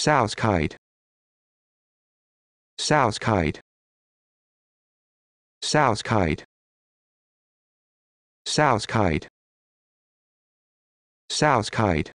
Sauerkind Sauerkind Sauerkind Sauerkind Sauerkind